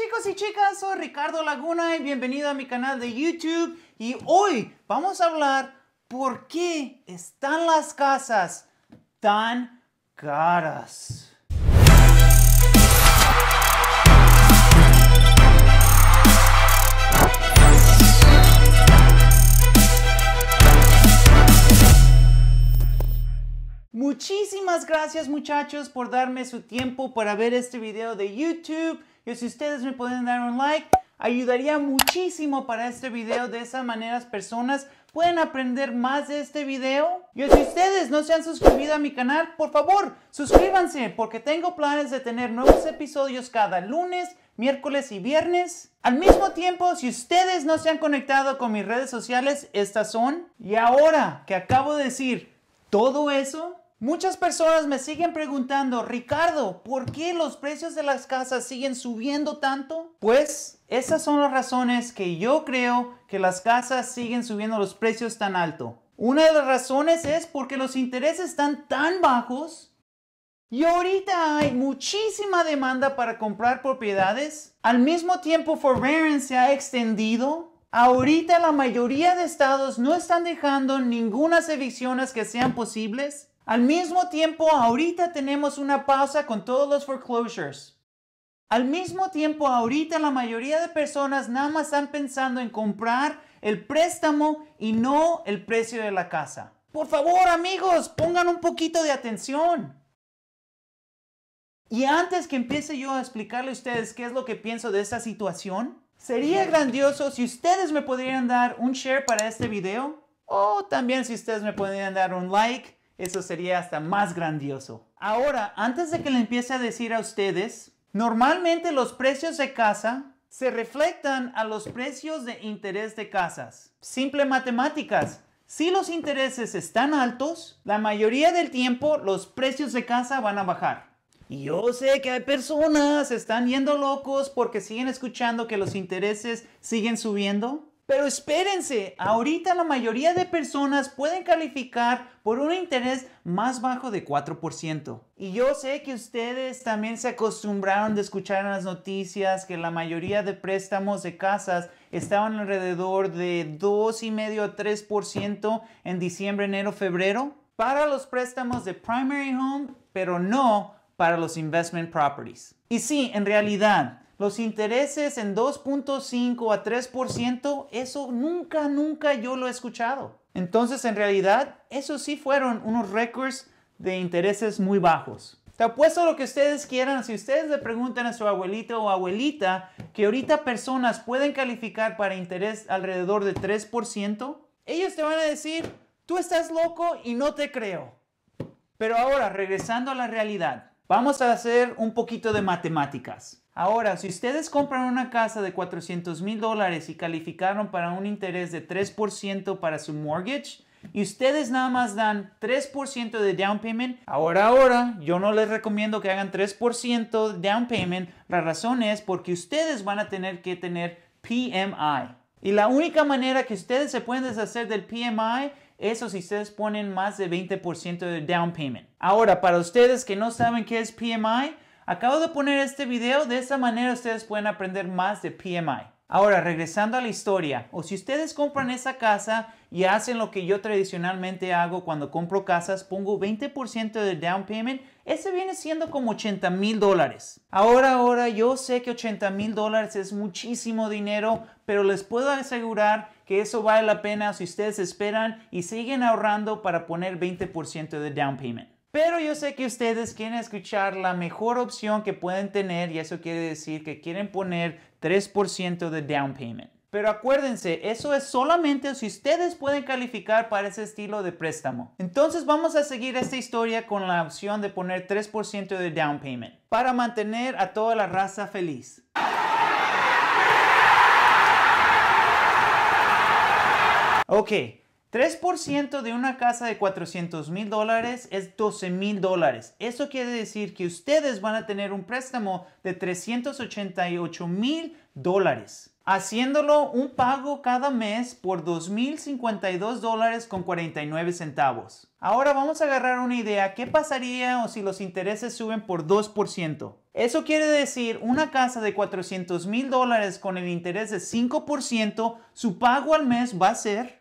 chicos y chicas, soy Ricardo Laguna y bienvenido a mi canal de YouTube. Y hoy vamos a hablar por qué están las casas tan caras. Muchísimas gracias muchachos por darme su tiempo para ver este video de YouTube. Y si ustedes me pueden dar un like, ayudaría muchísimo para este video. De esa manera las personas pueden aprender más de este video. Y si ustedes no se han suscrito a mi canal, por favor, suscríbanse porque tengo planes de tener nuevos episodios cada lunes, miércoles y viernes. Al mismo tiempo, si ustedes no se han conectado con mis redes sociales, estas son. Y ahora que acabo de decir todo eso, Muchas personas me siguen preguntando, Ricardo, ¿por qué los precios de las casas siguen subiendo tanto? Pues esas son las razones que yo creo que las casas siguen subiendo los precios tan alto. Una de las razones es porque los intereses están tan bajos y ahorita hay muchísima demanda para comprar propiedades. Al mismo tiempo, forbearance se ha extendido Ahorita la mayoría de estados no están dejando ninguna evicciones que sean posibles al mismo tiempo, ahorita tenemos una pausa con todos los foreclosures. Al mismo tiempo, ahorita la mayoría de personas nada más están pensando en comprar el préstamo y no el precio de la casa. Por favor, amigos, pongan un poquito de atención. Y antes que empiece yo a explicarle a ustedes qué es lo que pienso de esta situación, sería grandioso si ustedes me pudieran dar un share para este video o también si ustedes me pudieran dar un like eso sería hasta más grandioso. Ahora, antes de que le empiece a decir a ustedes, normalmente los precios de casa se reflectan a los precios de interés de casas. Simple matemáticas. Si los intereses están altos, la mayoría del tiempo los precios de casa van a bajar. Y yo sé que hay personas que están yendo locos porque siguen escuchando que los intereses siguen subiendo. Pero espérense, ahorita la mayoría de personas pueden calificar por un interés más bajo de 4%. Y yo sé que ustedes también se acostumbraron de escuchar en las noticias que la mayoría de préstamos de casas estaban alrededor de 2,5 a 3% en diciembre, enero, febrero para los préstamos de primary home, pero no para los investment properties. Y sí, en realidad, los intereses en 2.5 a 3%, eso nunca, nunca yo lo he escuchado. Entonces, en realidad, esos sí fueron unos récords de intereses muy bajos. Te apuesto lo que ustedes quieran. Si ustedes le preguntan a su abuelito o abuelita que ahorita personas pueden calificar para interés alrededor de 3%, ellos te van a decir, tú estás loco y no te creo. Pero ahora, regresando a la realidad, Vamos a hacer un poquito de matemáticas. Ahora, si ustedes compran una casa de 400 mil dólares y calificaron para un interés de 3% para su mortgage, y ustedes nada más dan 3% de down payment, ahora, ahora, yo no les recomiendo que hagan 3% de down payment. La razón es porque ustedes van a tener que tener PMI. Y la única manera que ustedes se pueden deshacer del PMI eso si ustedes ponen más de 20% de down payment. Ahora, para ustedes que no saben qué es PMI, acabo de poner este video. De esta manera ustedes pueden aprender más de PMI. Ahora, regresando a la historia, o si ustedes compran esa casa y hacen lo que yo tradicionalmente hago cuando compro casas, pongo 20% de down payment, ese viene siendo como 80 mil dólares. Ahora, ahora, yo sé que 80 mil dólares es muchísimo dinero, pero les puedo asegurar que eso vale la pena si ustedes esperan y siguen ahorrando para poner 20% de down payment. Pero yo sé que ustedes quieren escuchar la mejor opción que pueden tener y eso quiere decir que quieren poner 3% de down payment. Pero acuérdense, eso es solamente si ustedes pueden calificar para ese estilo de préstamo. Entonces vamos a seguir esta historia con la opción de poner 3% de down payment para mantener a toda la raza feliz. Ok, 3% de una casa de 400 mil dólares es 12 mil dólares. Eso quiere decir que ustedes van a tener un préstamo de 388 mil dólares. Haciéndolo un pago cada mes por 2.052 dólares con 49 centavos. Ahora vamos a agarrar una idea. ¿Qué pasaría si los intereses suben por 2%? Eso quiere decir una casa de 400 mil dólares con el interés de 5%, su pago al mes va a ser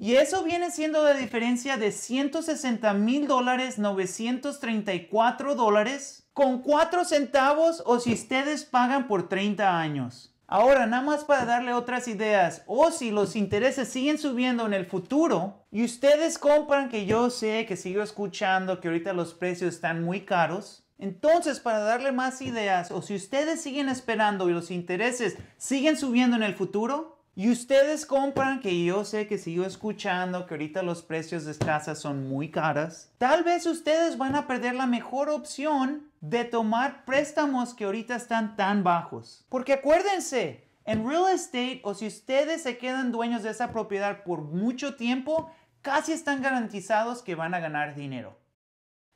Y eso viene siendo la diferencia de 160 mil dólares, 934 dólares, con 4 centavos o si ustedes pagan por 30 años. Ahora, nada más para darle otras ideas, o si los intereses siguen subiendo en el futuro y ustedes compran, que yo sé que sigo escuchando que ahorita los precios están muy caros, entonces, para darle más ideas, o si ustedes siguen esperando y los intereses siguen subiendo en el futuro, y ustedes compran, que yo sé que sigo escuchando que ahorita los precios de casas son muy caras. Tal vez ustedes van a perder la mejor opción de tomar préstamos que ahorita están tan bajos. Porque acuérdense, en real estate o si ustedes se quedan dueños de esa propiedad por mucho tiempo, casi están garantizados que van a ganar dinero.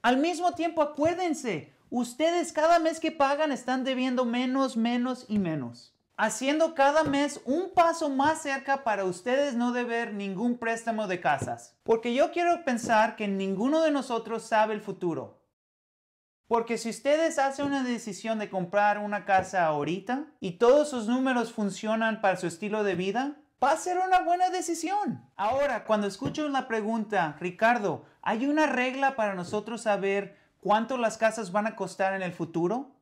Al mismo tiempo, acuérdense, ustedes cada mes que pagan están debiendo menos, menos y menos haciendo cada mes un paso más cerca para ustedes no deber ningún préstamo de casas. Porque yo quiero pensar que ninguno de nosotros sabe el futuro. Porque si ustedes hacen una decisión de comprar una casa ahorita y todos sus números funcionan para su estilo de vida, va a ser una buena decisión. Ahora, cuando escucho la pregunta, Ricardo, ¿hay una regla para nosotros saber cuánto las casas van a costar en el futuro?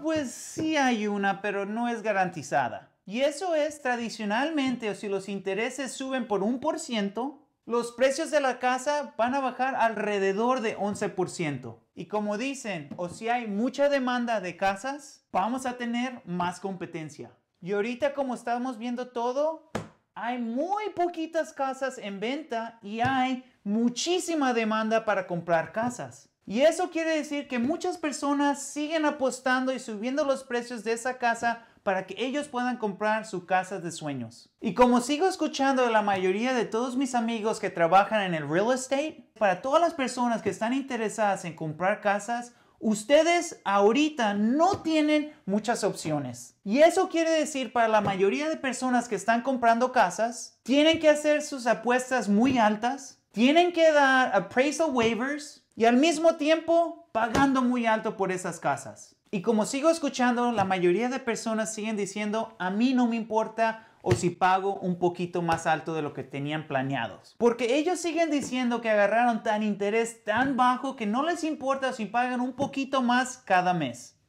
pues sí hay una, pero no es garantizada. Y eso es tradicionalmente, o si los intereses suben por un por ciento, los precios de la casa van a bajar alrededor de 11%. Y como dicen, o si hay mucha demanda de casas, vamos a tener más competencia. Y ahorita como estamos viendo todo, hay muy poquitas casas en venta y hay muchísima demanda para comprar casas. Y eso quiere decir que muchas personas siguen apostando y subiendo los precios de esa casa para que ellos puedan comprar su casa de sueños. Y como sigo escuchando de la mayoría de todos mis amigos que trabajan en el real estate, para todas las personas que están interesadas en comprar casas, ustedes ahorita no tienen muchas opciones. Y eso quiere decir para la mayoría de personas que están comprando casas, tienen que hacer sus apuestas muy altas, tienen que dar appraisal waivers, y al mismo tiempo pagando muy alto por esas casas. Y como sigo escuchando, la mayoría de personas siguen diciendo, a mí no me importa o si pago un poquito más alto de lo que tenían planeados. Porque ellos siguen diciendo que agarraron tan interés tan bajo que no les importa si pagan un poquito más cada mes.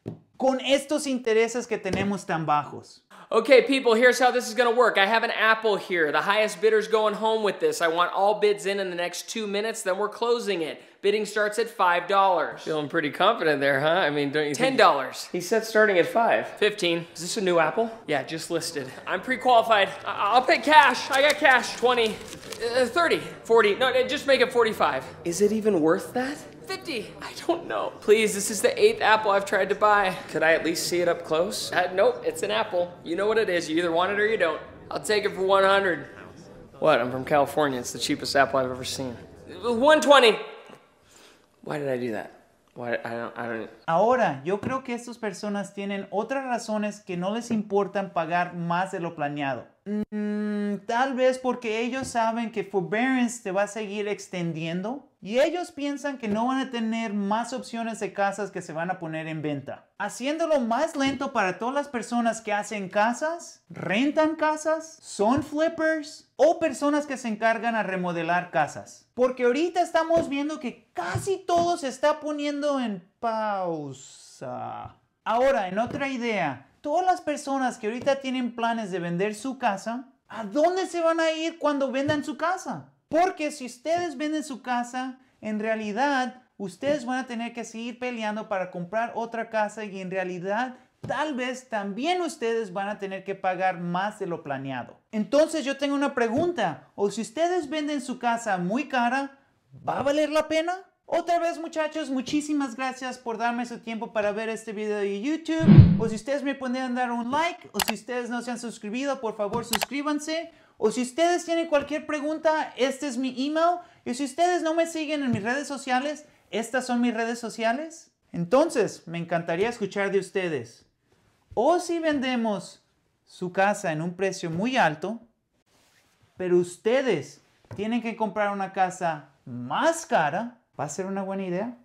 con estos intereses que tenemos tan bajos. Okay, people, here's how this is gonna work. I have an apple here. The highest bidder's going home with this. I want all bids in in the next two minutes, then we're closing it. Bidding starts at $5. Feeling pretty confident there, huh? I mean, don't you $10. He said starting at five. 15. Is this a new apple? Yeah, just listed. I'm pre-qualified. I- will pay cash. I got cash. 20, uh, 30, 40. No, just make it 45. Is it even worth that? 50. I don't know. Please, this is the eighth apple I've tried to buy. Could I at least see it up close? Uh, nope, it's an apple. You know what it is. You either want it or you don't. I'll take it for 100. What? I'm from California. It's the cheapest apple I've ever seen. 120. Why did I do that? Why, I don't, I don't... Ahora, yo creo que estas personas tienen otras razones que no les importan pagar más de lo planeado. Mm, tal vez porque ellos saben que forbearance te va a seguir extendiendo y ellos piensan que no van a tener más opciones de casas que se van a poner en venta. Haciéndolo más lento para todas las personas que hacen casas, rentan casas, son flippers o personas que se encargan a remodelar casas. Porque ahorita estamos viendo que casi todo se está poniendo en pausa. Ahora, en otra idea, todas las personas que ahorita tienen planes de vender su casa, ¿a dónde se van a ir cuando vendan su casa? Porque si ustedes venden su casa, en realidad ustedes van a tener que seguir peleando para comprar otra casa y en realidad tal vez también ustedes van a tener que pagar más de lo planeado. Entonces yo tengo una pregunta, o si ustedes venden su casa muy cara, ¿va a valer la pena? Otra vez muchachos, muchísimas gracias por darme su tiempo para ver este video de YouTube. O si ustedes me pueden dar un like, o si ustedes no se han suscrito, por favor suscríbanse. O si ustedes tienen cualquier pregunta, este es mi email. Y si ustedes no me siguen en mis redes sociales, estas son mis redes sociales. Entonces, me encantaría escuchar de ustedes. O si vendemos su casa en un precio muy alto, pero ustedes tienen que comprar una casa más cara, ¿va a ser una buena idea?